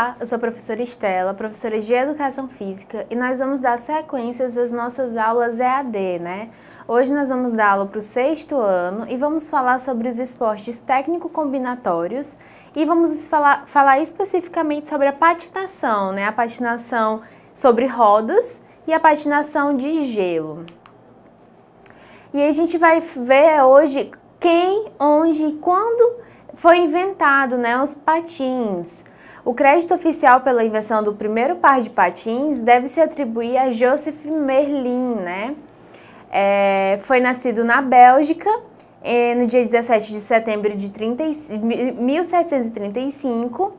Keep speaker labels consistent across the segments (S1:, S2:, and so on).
S1: Olá, eu sou a professora Estela, professora de Educação Física, e nós vamos dar sequências às nossas aulas EAD, né? Hoje nós vamos dar aula para o sexto ano e vamos falar sobre os esportes técnico-combinatórios e vamos falar, falar especificamente sobre a patinação, né? A patinação sobre rodas e a patinação de gelo. E a gente vai ver hoje quem, onde e quando foi inventado, né, os patins. O crédito oficial pela invenção do primeiro par de patins deve se atribuir a Joseph Merlin, né? É, foi nascido na Bélgica é, no dia 17 de setembro de 30, 1735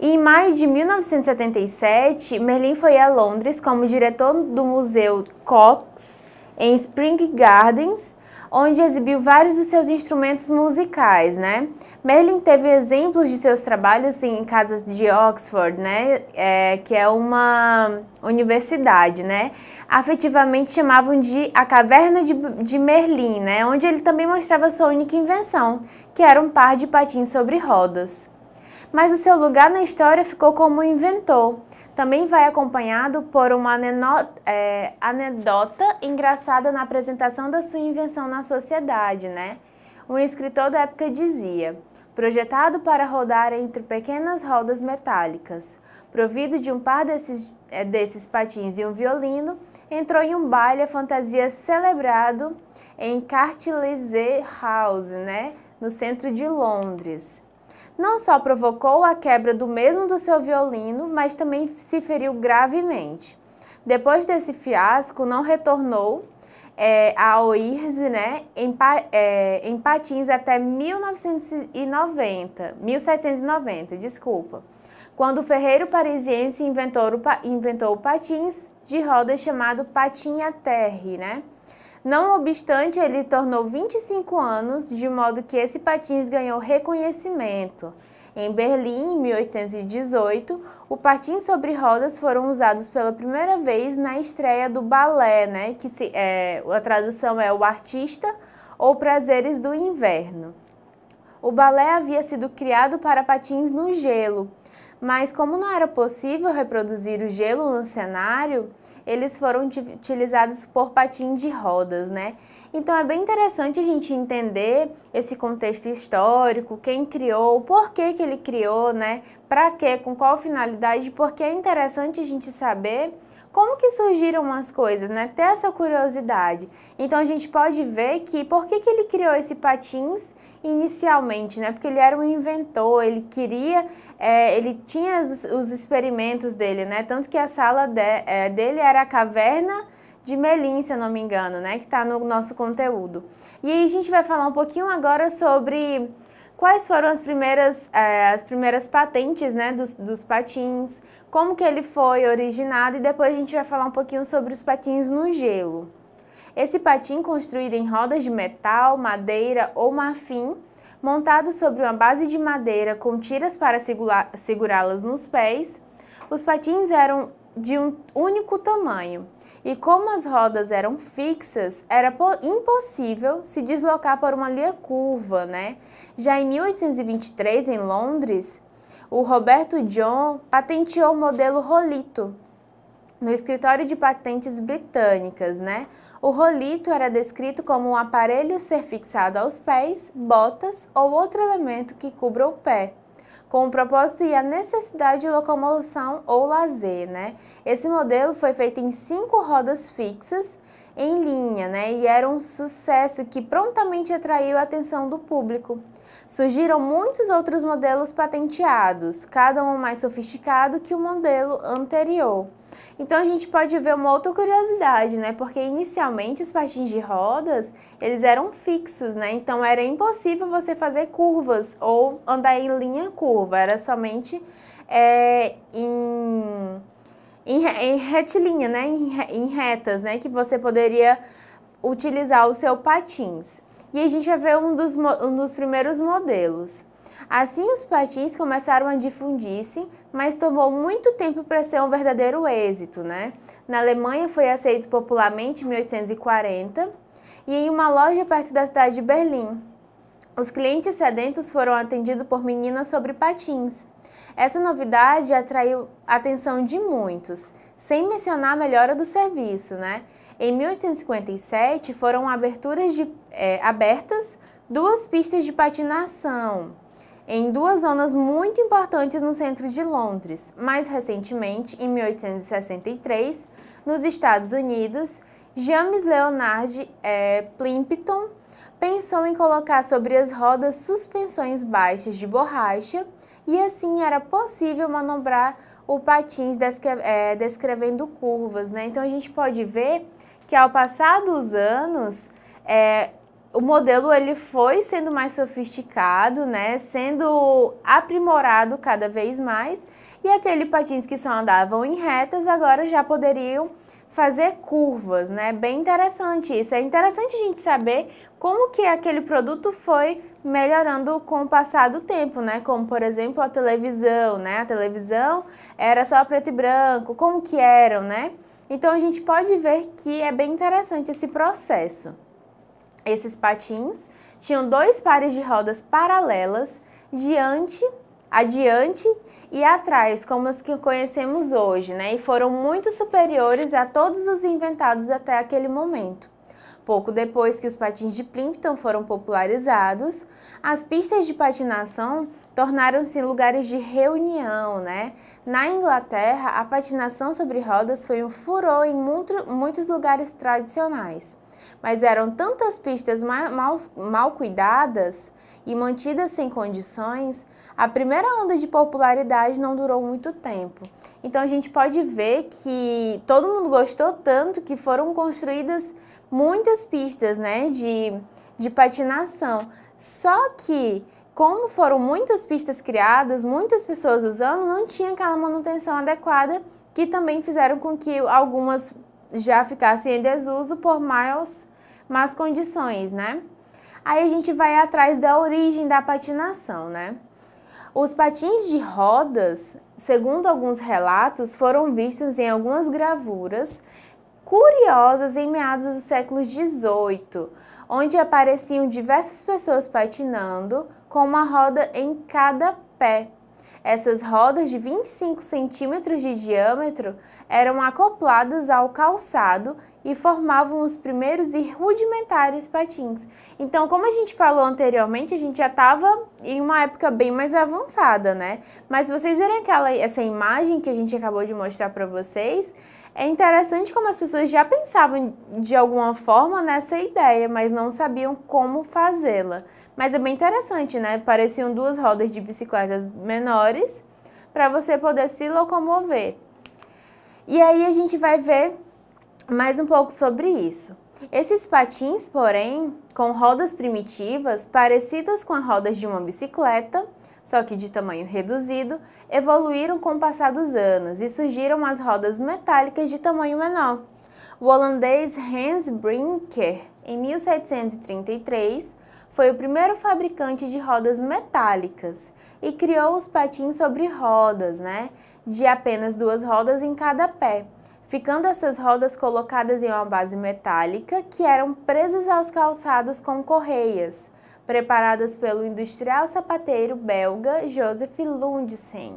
S1: e em maio de 1977, Merlin foi a Londres como diretor do Museu Cox em Spring Gardens, onde exibiu vários de seus instrumentos musicais, né? Merlin teve exemplos de seus trabalhos em casas de Oxford, né? É, que é uma universidade, né? Afetivamente chamavam de a Caverna de, de Merlin, né? Onde ele também mostrava sua única invenção, que era um par de patins sobre rodas. Mas o seu lugar na história ficou como inventor. Também vai acompanhado por uma é, anedota engraçada na apresentação da sua invenção na sociedade, né? Um escritor da época dizia: projetado para rodar entre pequenas rodas metálicas. Provido de um par desses, é, desses patins e um violino, entrou em um baile a fantasia celebrado em Cartlisle House, né, no centro de Londres não só provocou a quebra do mesmo do seu violino, mas também se feriu gravemente. Depois desse fiasco, não retornou é, a né, em, é, em Patins até 1990, 1790, desculpa, quando o ferreiro parisiense inventou o, inventou o patins de roda chamado patinha terre, né? Não obstante, ele tornou 25 anos, de modo que esse patins ganhou reconhecimento. Em Berlim, em 1818, o patins sobre rodas foram usados pela primeira vez na estreia do balé, né? que se, é, a tradução é O Artista ou Prazeres do Inverno. O balé havia sido criado para patins no gelo, mas como não era possível reproduzir o gelo no cenário, eles foram utilizados por patins de rodas, né? Então é bem interessante a gente entender esse contexto histórico, quem criou, por que, que ele criou, né? Para quê, com qual finalidade, porque é interessante a gente saber como que surgiram as coisas, né? Ter essa curiosidade. Então a gente pode ver que por que, que ele criou esse patins inicialmente, né? Porque ele era um inventor, ele queria, é, ele tinha os, os, experimentos dele, né? Tanto que a sala de, é, dele era a caverna de Melim, se eu não me engano, né? Que está no nosso conteúdo. E aí a gente vai falar um pouquinho agora sobre quais foram as primeiras, é, as primeiras patentes né, dos, dos, patins, como que ele foi originado e depois a gente vai falar um pouquinho sobre os patins no gelo. Esse patim construído em rodas de metal, madeira ou marfim, montado sobre uma base de madeira com tiras para segurá-las nos pés, os patins eram de um único tamanho e como as rodas eram fixas, era impossível se deslocar por uma linha curva, né? Já em 1823, em Londres, o Roberto John patenteou o modelo Rolito no escritório de patentes britânicas, né? O rolito era descrito como um aparelho ser fixado aos pés, botas ou outro elemento que cubra o pé, com o propósito e a necessidade de locomoção ou lazer, né? Esse modelo foi feito em cinco rodas fixas em linha, né? E era um sucesso que prontamente atraiu a atenção do público surgiram muitos outros modelos patenteados, cada um mais sofisticado que o modelo anterior. Então a gente pode ver uma outra curiosidade, né? Porque inicialmente os patins de rodas, eles eram fixos, né? Então era impossível você fazer curvas ou andar em linha curva, era somente é, em, em, em, retilínea, né? Em, em retas, né? Que você poderia utilizar o seu patins e a gente vai ver um dos, um dos primeiros modelos. Assim, os patins começaram a difundir-se, mas tomou muito tempo para ser um verdadeiro êxito, né? Na Alemanha foi aceito popularmente em 1840 e em uma loja perto da cidade de Berlim. Os clientes sedentos foram atendidos por meninas sobre patins. Essa novidade atraiu a atenção de muitos, sem mencionar a melhora do serviço, né? Em 1857 foram aberturas de, é, abertas duas pistas de patinação em duas zonas muito importantes no centro de Londres. Mais recentemente, em 1863, nos Estados Unidos, James Leonard é, Plimpton pensou em colocar sobre as rodas suspensões baixas de borracha e assim era possível manobrar o patins descre é, descrevendo curvas, né? Então a gente pode ver que ao passar dos anos, é, o modelo ele foi sendo mais sofisticado, né? Sendo aprimorado cada vez mais e aquele patins que só andavam em retas agora já poderiam fazer curvas, né? Bem interessante isso. É interessante a gente saber como que aquele produto foi melhorando com o passar do tempo, né? Como, por exemplo, a televisão, né? A televisão era só preto e branco, como que eram, né? Então a gente pode ver que é bem interessante esse processo. Esses patins tinham dois pares de rodas paralelas diante, adiante e atrás, como os que conhecemos hoje, né? e foram muito superiores a todos os inventados até aquele momento. Pouco depois que os patins de Plimpton foram popularizados, as pistas de patinação tornaram-se lugares de reunião, né? Na Inglaterra, a patinação sobre rodas foi um furor em muito, muitos lugares tradicionais, mas eram tantas pistas mal, mal, mal cuidadas e mantidas sem condições a primeira onda de popularidade não durou muito tempo. Então a gente pode ver que todo mundo gostou tanto que foram construídas muitas pistas né, de, de patinação. Só que, como foram muitas pistas criadas, muitas pessoas usando, não tinha aquela manutenção adequada que também fizeram com que algumas já ficassem em desuso por mais más condições, né? Aí a gente vai atrás da origem da patinação, né? Os patins de rodas, segundo alguns relatos, foram vistos em algumas gravuras curiosas em meados do século XVIII, onde apareciam diversas pessoas patinando com uma roda em cada pé. Essas rodas de 25 centímetros de diâmetro eram acopladas ao calçado e formavam os primeiros e rudimentares patins. Então, como a gente falou anteriormente, a gente já estava em uma época bem mais avançada, né? Mas vocês viram aquela, essa imagem que a gente acabou de mostrar para vocês? É interessante como as pessoas já pensavam de alguma forma nessa ideia, mas não sabiam como fazê-la. Mas é bem interessante, né? Pareciam duas rodas de bicicletas menores para você poder se locomover. E aí a gente vai ver mais um pouco sobre isso. Esses patins, porém, com rodas primitivas parecidas com as rodas de uma bicicleta, só que de tamanho reduzido, evoluíram com o passar dos anos e surgiram as rodas metálicas de tamanho menor. O holandês Hans Brinker, em 1733, foi o primeiro fabricante de rodas metálicas e criou os patins sobre rodas, né? de apenas duas rodas em cada pé, ficando essas rodas colocadas em uma base metálica que eram presas aos calçados com correias, preparadas pelo industrial sapateiro belga Joseph Lundsen,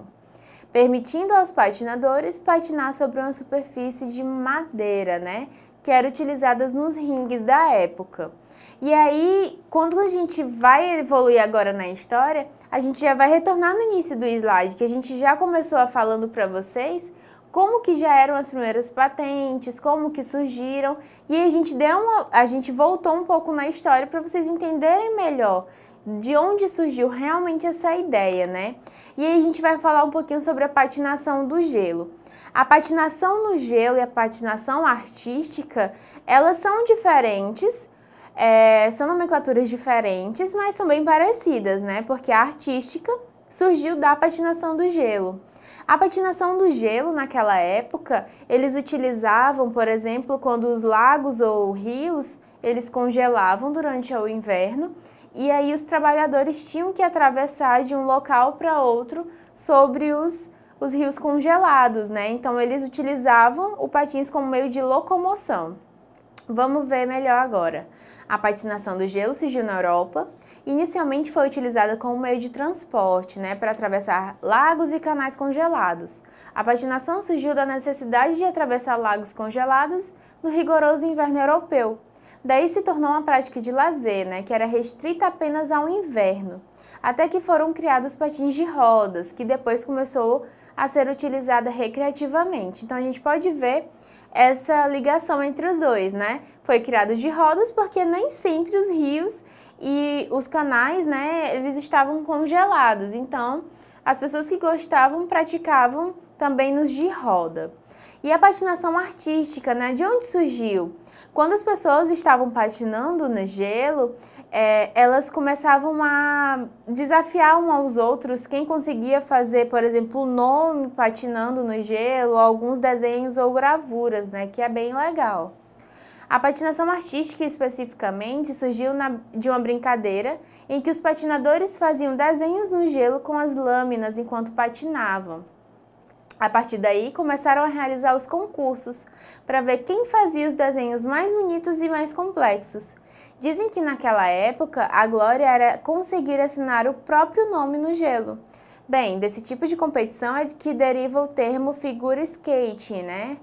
S1: permitindo aos patinadores patinar sobre uma superfície de madeira, né, que era utilizada nos ringues da época. E aí, quando a gente vai evoluir agora na história, a gente já vai retornar no início do slide, que a gente já começou a falando para vocês como que já eram as primeiras patentes, como que surgiram, e a gente deu uma, a gente voltou um pouco na história para vocês entenderem melhor de onde surgiu realmente essa ideia, né? E aí a gente vai falar um pouquinho sobre a patinação do gelo. A patinação no gelo e a patinação artística, elas são diferentes, é, são nomenclaturas diferentes, mas são bem parecidas, né? Porque a artística surgiu da patinação do gelo. A patinação do gelo, naquela época, eles utilizavam, por exemplo, quando os lagos ou rios eles congelavam durante o inverno e aí os trabalhadores tinham que atravessar de um local para outro sobre os, os rios congelados, né? Então eles utilizavam o patins como meio de locomoção. Vamos ver melhor agora. A patinação do gelo surgiu na Europa. Inicialmente foi utilizada como meio de transporte, né, para atravessar lagos e canais congelados. A patinação surgiu da necessidade de atravessar lagos congelados no rigoroso inverno europeu. Daí se tornou uma prática de lazer, né, que era restrita apenas ao inverno. Até que foram criados patins de rodas, que depois começou a ser utilizada recreativamente. Então a gente pode ver essa ligação entre os dois, né? Foi criado de rodas porque nem sempre os rios e os canais, né, eles estavam congelados. Então, as pessoas que gostavam praticavam também nos de roda. E a patinação artística, né? De onde surgiu? Quando as pessoas estavam patinando no gelo, é, elas começavam a desafiar uns aos outros quem conseguia fazer, por exemplo, o nome patinando no gelo, alguns desenhos ou gravuras, né? Que é bem legal. A patinação artística especificamente surgiu na, de uma brincadeira em que os patinadores faziam desenhos no gelo com as lâminas enquanto patinavam. A partir daí, começaram a realizar os concursos para ver quem fazia os desenhos mais bonitos e mais complexos. Dizem que naquela época a glória era conseguir assinar o próprio nome no gelo. Bem, desse tipo de competição é que deriva o termo figura skate, né?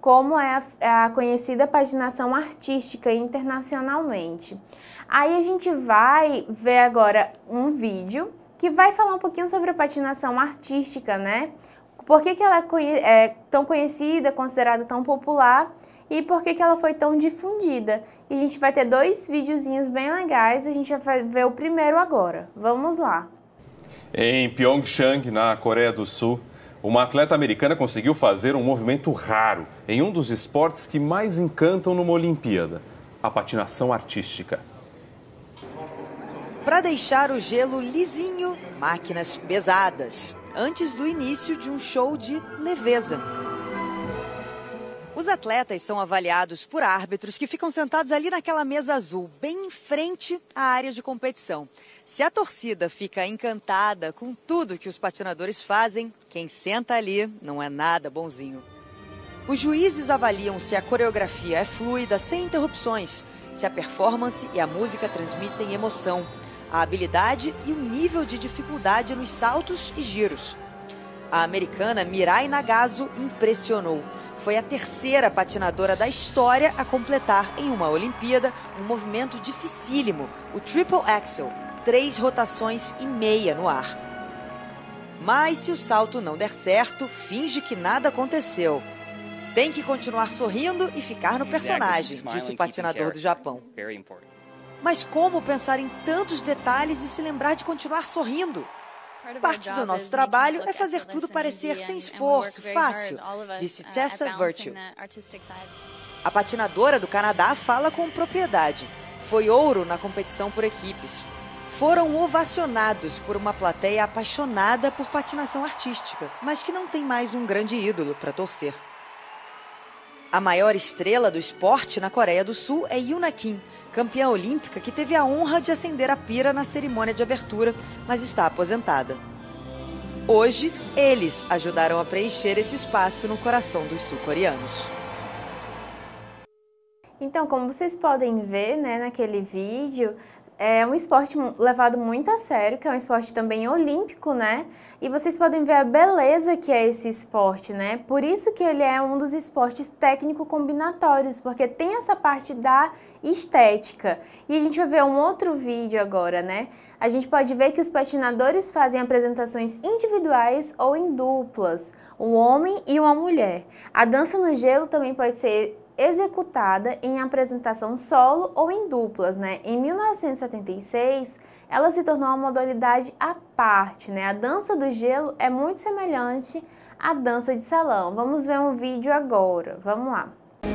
S1: Como é a, é a conhecida paginação artística internacionalmente. Aí a gente vai ver agora um vídeo que vai falar um pouquinho sobre a patinação artística, né? Por que, que ela é, é, tão conhecida, considerada tão popular e por que, que ela foi tão difundida. E a gente vai ter dois videozinhos bem legais, a gente vai ver o primeiro agora. Vamos lá.
S2: Em Pyeongchang, na Coreia do Sul, uma atleta americana conseguiu fazer um movimento raro em um dos esportes que mais encantam numa Olimpíada, a patinação artística. Para deixar o gelo lisinho, máquinas pesadas antes do início de um show de leveza. Os atletas são avaliados por árbitros que ficam sentados ali naquela mesa azul, bem em frente à área de competição. Se a torcida fica encantada com tudo que os patinadores fazem, quem senta ali não é nada bonzinho. Os juízes avaliam se a coreografia é fluida, sem interrupções, se a performance e a música transmitem emoção a habilidade e o nível de dificuldade nos saltos e giros. A americana Mirai Nagasu impressionou. Foi a terceira patinadora da história a completar em uma Olimpíada um movimento dificílimo, o triple axel, três rotações e meia no ar. Mas se o salto não der certo, finge que nada aconteceu. Tem que continuar sorrindo e ficar no personagem, disse o patinador do Japão. Mas como pensar em tantos detalhes e se lembrar de continuar sorrindo? Parte do nosso trabalho é fazer tudo parecer sem esforço, fácil, disse Tessa Virtue. A patinadora do Canadá fala com propriedade. Foi ouro na competição por equipes. Foram ovacionados por uma plateia apaixonada por patinação artística, mas que não tem mais um grande ídolo para torcer. A maior estrela do esporte na Coreia do Sul é Yuna Kim, campeã olímpica que teve a honra de acender a pira na cerimônia de abertura, mas está aposentada. Hoje, eles ajudaram a preencher esse espaço no coração dos sul-coreanos.
S1: Então, como vocês podem ver né, naquele vídeo, é um esporte levado muito a sério, que é um esporte também olímpico, né? E vocês podem ver a beleza que é esse esporte, né? Por isso que ele é um dos esportes técnico-combinatórios, porque tem essa parte da estética. E a gente vai ver um outro vídeo agora, né? A gente pode ver que os patinadores fazem apresentações individuais ou em duplas, um homem e uma mulher. A dança no gelo também pode ser executada em apresentação solo ou em duplas, né? Em 1976, ela se tornou uma modalidade à parte, né? A dança do gelo é muito semelhante à dança de salão. Vamos ver um vídeo agora. Vamos lá. Música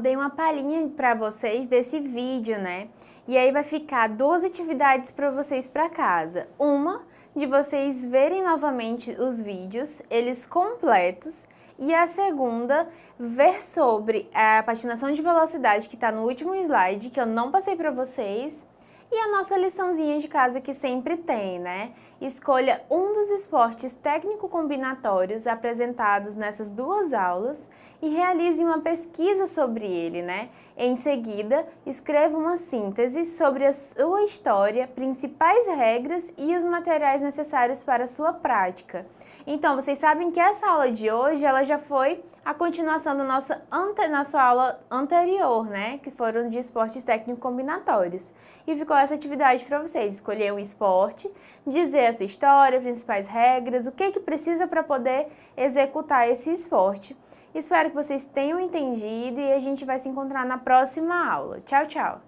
S1: dei uma palhinha para vocês desse vídeo, né? E aí vai ficar duas atividades para vocês para casa. Uma de vocês verem novamente os vídeos, eles completos, e a segunda, ver sobre a patinação de velocidade que está no último slide, que eu não passei para vocês, e a nossa liçãozinha de casa que sempre tem, né? Escolha um dos esportes técnico-combinatórios apresentados nessas duas aulas e realize uma pesquisa sobre ele, né? Em seguida, escreva uma síntese sobre a sua história, principais regras e os materiais necessários para a sua prática. Então, vocês sabem que essa aula de hoje, ela já foi a continuação da nossa, na sua aula anterior, né? Que foram de esportes técnicos combinatórios E ficou essa atividade para vocês, escolher um esporte, dizer a sua história, principais regras, o que que precisa para poder executar esse esporte. Espero que vocês tenham entendido e a gente vai se encontrar na próxima aula. Tchau, tchau!